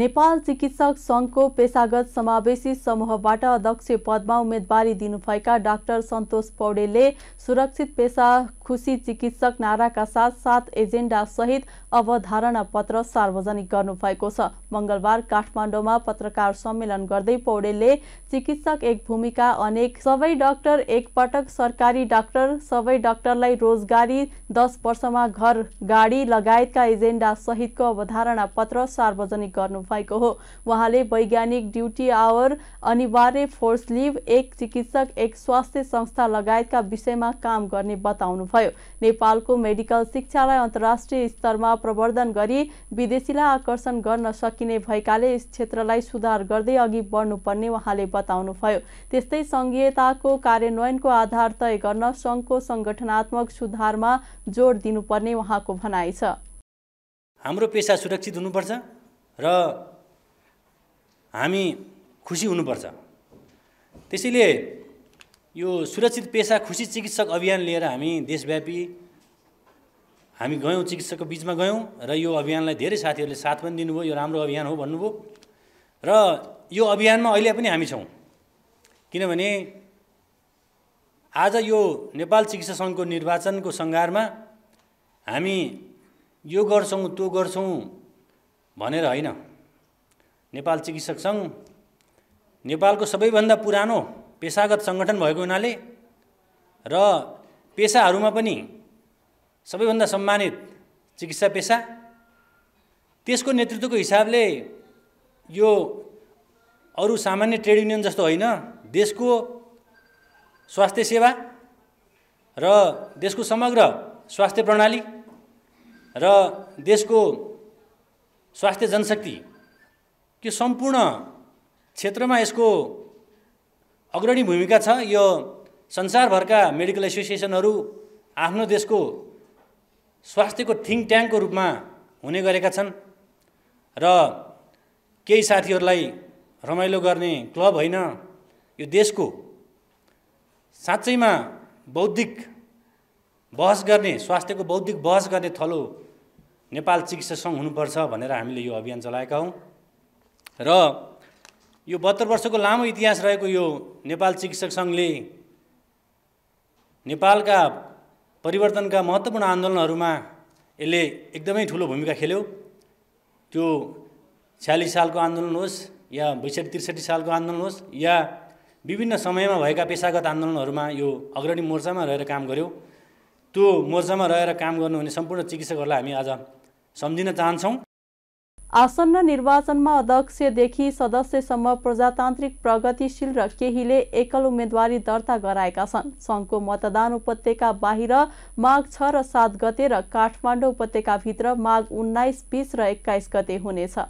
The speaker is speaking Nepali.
नेपाल चिकित्सक सङ्घको पेसागत समावेशी समूहबाट अध्यक्ष पदमा उम्मेदवारी दिनुभएका डाक्टर सन्तोष पौडेलले सुरक्षित पेसा खुसी चिकित्सक नाराका साथ सात एजेन्डा सहित अवधारणा पत्र सार्वजनिक गर्नुभएको छ मङ्गलबार काठमाडौँमा पत्रकार सम्मेलन गर्दै पौडेलले चिकित्सक एक भूमिका अनेक सबै डाक्टर एकपटक सरकारी डाक्टर सबै डाक्टरलाई रोजगारी दस वर्षमा घर गाडी लगायतका एजेन्डा सहितको अवधारणा पत्र सार्वजनिक गर्नुभएको हो उहाँले वैज्ञानिक ड्युटी आवर अनिवार्य फोर्स लिभ एक चिकित्सक एक स्वास्थ्य संस्था लगायतका विषयमा काम गर्ने बताउनुभयो नेपालको मेडिकल शिक्षालाई अन्तर्राष्ट्रिय स्तरमा प्रवर्धन गरी विदेशीलाई आकर्षण गर्न सकिने भएकाले यस क्षेत्रलाई सुधार गर्दै अघि बढ्नुपर्ने उहाँले बताउनुभयो त्यस्तै सङ्घीयताको कार्यान्वयनको आधार तय गर्न सङ्घको सङ्गठनात्मक सुधारमा जोड दिनुपर्ने उहाँको भनाइ छ हाम्रो पेसा सुरक्षित हुनुपर्छ र हामी खुसी हुनुपर्छ त्यसैले यो सुरक्षित पेसा खुसी चिकित्सक अभियान लिएर हामी देशव्यापी हामी गयौँ चिकित्सकको बिचमा गयौँ र यो अभियानलाई धेरै साथीहरूले साथ पनि दिनुभयो यो राम्रो अभियान हो भन्नुभयो र यो अभियानमा अहिले पनि हामी छौँ किनभने आज यो नेपाल चिकित्सा सङ्घको निर्वाचनको सङ्घारमा हामी यो गर्छौँ त्यो गर्छौँ भनेर होइन नेपाल चिकित्सक सङ्घ नेपालको सबैभन्दा पुरानो पेसागत सङ्गठन भएको हुनाले र पेसाहरूमा पनि सबैभन्दा सम्मानित चिकित्सा पेसा त्यसको नेतृत्वको हिसाबले यो अरू सामान्य ट्रेड युनियन जस्तो होइन देशको स्वास्थ्य सेवा र देशको समग्र स्वास्थ्य प्रणाली र देशको स्वास्थ्य जनशक्ति के सम्पूर्ण क्षेत्रमा यसको अग्रणी भूमिका छ यो संसारभरका मेडिकल एसोसिएसनहरू आफ्नो देशको स्वास्थ्यको थिङ्क ट्याङ्कको रूपमा हुने गरेका छन् र केही साथीहरूलाई रमाइलो गर्ने क्लब होइन यो देशको साँच्चैमा बौद्धिक बहस गर्ने स्वास्थ्यको बौद्धिक बहस गर्ने थलो नेपाल चिकित्सा सङ्घ हुनुपर्छ भनेर हामीले यो अभियान चलाएका हौँ र यो बहत्तर वर्षको लामो इतिहास रहेको यो नेपाल चिकित्सक सङ्घले नेपालका परिवर्तनका महत्त्वपूर्ण आन्दोलनहरूमा यसले एकदमै ठुलो भूमिका खेल्यो त्यो छ्यालिस सालको आन्दोलन होस् या बैसठी त्रिसठी सालको आन्दोलन होस् या विभिन्न समयमा भएका पेसागत आन्दोलनहरूमा यो अग्रणी मोर्चामा रहेर काम गऱ्यो त्यो मोर्चामा रहेर काम गर्नुहुने सम्पूर्ण चिकित्सकहरूलाई हामी आज सम्झिन चाहन्छौँ आसन्न निर्वाचनमा अध्यक्षदेखि सदस्यसम्म प्रजातान्त्रिक प्रगतिशील र केहीले एकल उम्मेद्वारी दर्ता गराएका छन् सङ्घको मतदान उपत्यका बाहिर माघ छ र सात गते र काठमाडौँ उपत्यकाभित्र माघ उन्नाइस बिस र एक्काइस गते हुनेछ